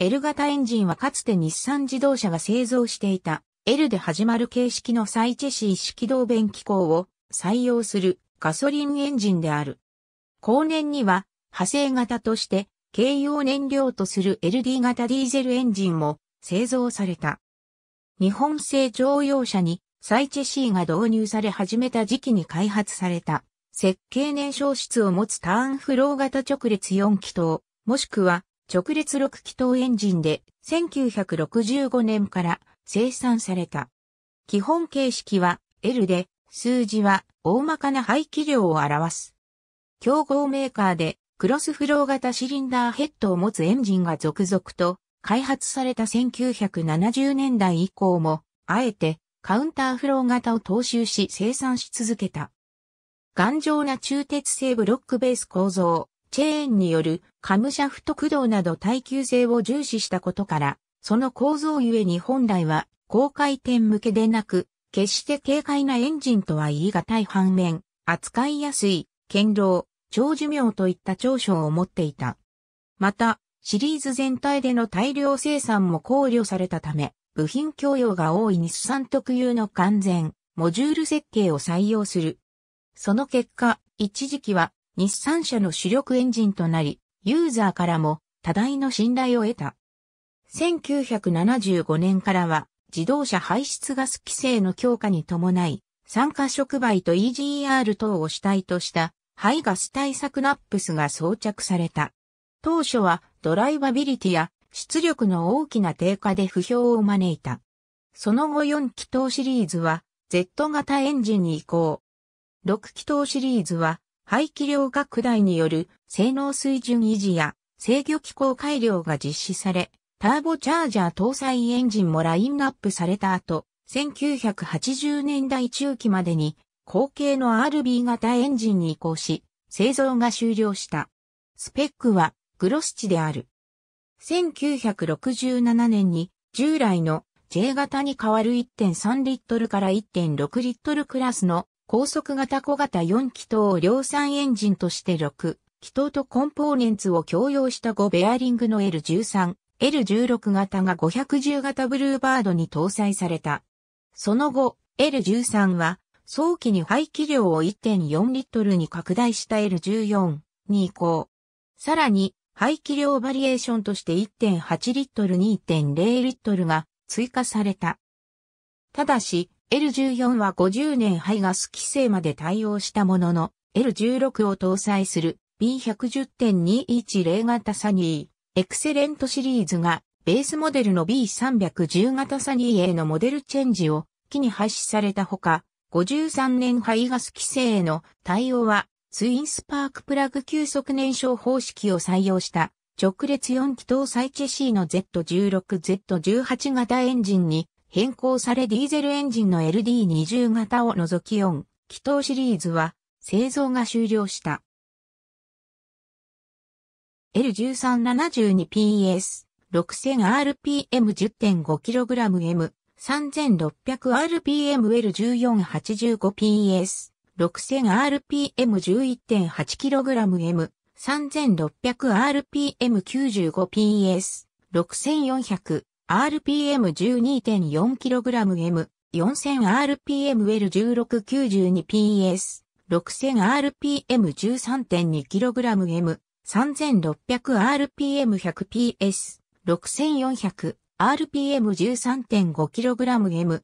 L 型エンジンはかつて日産自動車が製造していた L で始まる形式のサイチェシー式動弁機構を採用するガソリンエンジンである。後年には派生型として軽用燃料とする LD 型ディーゼルエンジンも製造された。日本製乗用車にサイチェシーが導入され始めた時期に開発された設計燃焼室を持つターンフロー型直列4気筒、もしくは直列6気筒エンジンで1965年から生産された。基本形式は L で、数字は大まかな排気量を表す。競合メーカーでクロスフロー型シリンダーヘッドを持つエンジンが続々と開発された1970年代以降も、あえてカウンターフロー型を踏襲し生産し続けた。頑丈な中鉄製ブロックベース構造、チェーンによるカムシャフト駆動など耐久性を重視したことから、その構造ゆえに本来は高回転向けでなく、決して軽快なエンジンとは言い難い反面、扱いやすい、堅牢、長寿命といった長所を持っていた。また、シリーズ全体での大量生産も考慮されたため、部品供与が多い日産特有の完全、モジュール設計を採用する。その結果、一時期は日産車の主力エンジンとなり、ユーザーからも多大の信頼を得た。1975年からは自動車排出ガス規制の強化に伴い、酸化触媒と EGR 等を主体とした排ガス対策ナップスが装着された。当初はドライバビリティや出力の大きな低下で不評を招いた。その後4気筒シリーズは Z 型エンジンに移行。6気筒シリーズは排気量拡大による性能水準維持や制御機構改良が実施され、ターボチャージャー搭載エンジンもラインナップされた後、1980年代中期までに後継の RB 型エンジンに移行し、製造が終了した。スペックはグロス値である。1967年に従来の J 型に代わる1.3リットルから1.6リットルクラスの高速型小型4気筒量産エンジンとして6気筒とコンポーネンツを共用した5ベアリングの L13、L16 型が510型ブルーバードに搭載された。その後、L13 は早期に排気量を1.4リットルに拡大した L14 に移行。さらに、排気量バリエーションとして1.8リットルに1.0リットルが追加された。ただし、L14 は50年排ガス規制まで対応したものの、L16 を搭載する B110.210 型サニーエクセレントシリーズがベースモデルの B310 型サニーへのモデルチェンジを機に廃止されたほか、53年排ガス規制への対応はツインスパークプラグ急速燃焼方式を採用した直列4気搭載チェシーの Z16Z18 型エンジンに変更されディーゼルエンジンの LD20 型を除き4、気筒シリーズは製造が終了した。L1372PS 6000rpm10.5kgm 3600rpmL1485PS 6000rpm11.8kgm 3600rpm95PS 6400 RPM12.4kgM、4 0 0 0 r p m l 1 6 9 2 p s 6000rpm13.2kgM、3600rpm100ps、6400rpm13.5kgM、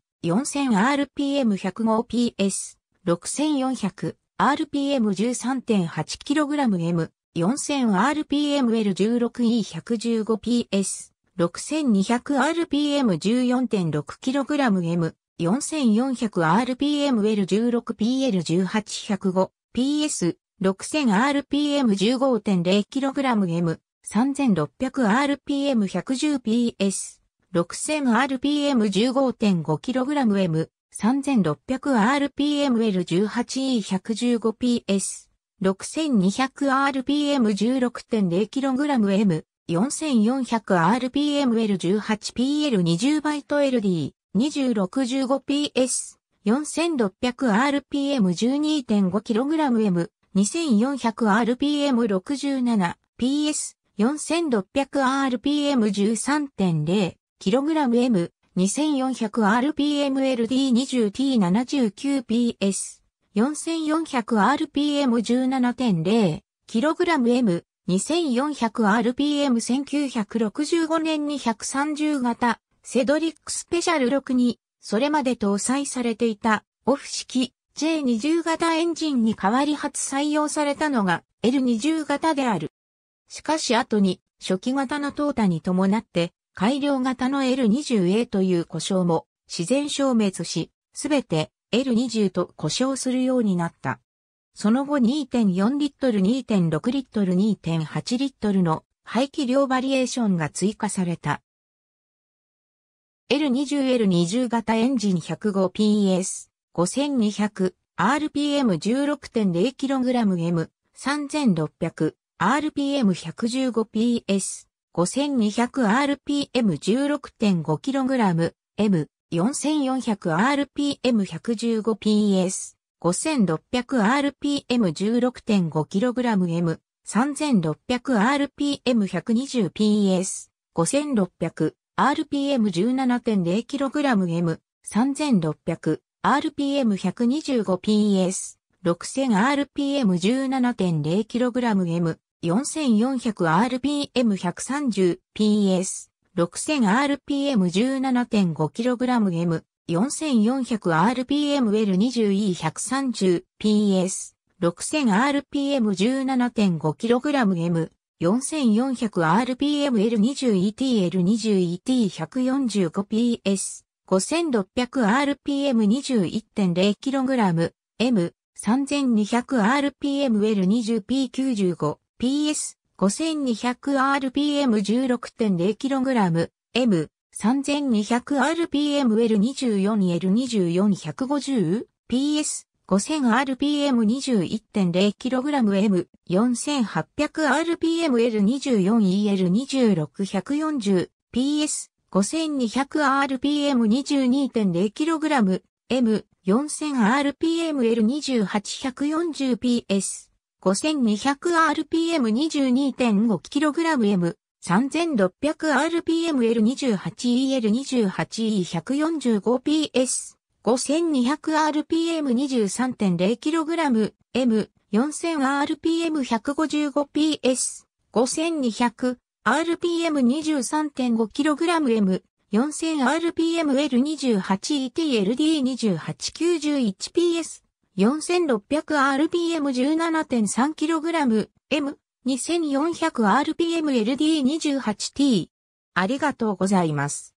4000rpm105ps、6400rpm13.8kgM、4000rpml16E115ps、6200rpm14.6kgm、4400rpmL16PL1805 1、PS6000rpm15.0kgm、3600rpm110PS、6000rpm15.5kgm、3600rpmL18E115PS、6200rpm16.0kgm、4400rpmL18PL20 バイト LD2615PS 4600rpm12.5kgm 2400rpm67PS 4600rpm13.0kgm 2400rpmLD20T79PS 4400rpm17.0kgm 2400rpm1965 年に130型セドリックスペシャル6にそれまで搭載されていたオフ式 J20 型エンジンに代わり初採用されたのが L20 型である。しかし後に初期型の淘汰に伴って改良型の L20A という故障も自然消滅し、すべて L20 と呼称するようになった。その後2.4リットル、2.6リットル、2.8リットルの排気量バリエーションが追加された。L20L20 型エンジン 105PS、5200、RPM16.0kgM、3600、RPM115PS、5200RPM16.5kg、M、4400RPM115PS、5600rpm16.5kgm、3600rpm120ps、5600rpm17.0kgm、3600rpm125ps、6000rpm17.0kgm、4400rpm130ps、6000rpm17.5kgm、4 4 0 0 r p m l 2 0 e 1 3 0 p s 6000rpm17.5kgm、4 4 0 0 r p m l 2 0 e t l 2 0 e t 1 4 5 p s 5600rpm21.0kg、M、3 2 0 0 r p m l 2 0 p 9 5 PS、5200rpm16.0kg、M、3200rpmL24L24150 PS 5 0 0 0 r p m 2 1 0 k g m 4 8 0 0 r p m l 2 4 e l 2 6 1 4 0 PS 5200rpm22.0kg M4000rpmL28140 PS 5200rpm22.5kg M 3600rpml28EL28E145PS。5200rpm23.0kg m 4000rpm155ps 5200rpm23.5kg m 4000rpml28etld2891ps 4600rpm17.3kg m 2400RPMLD28T。ありがとうございます。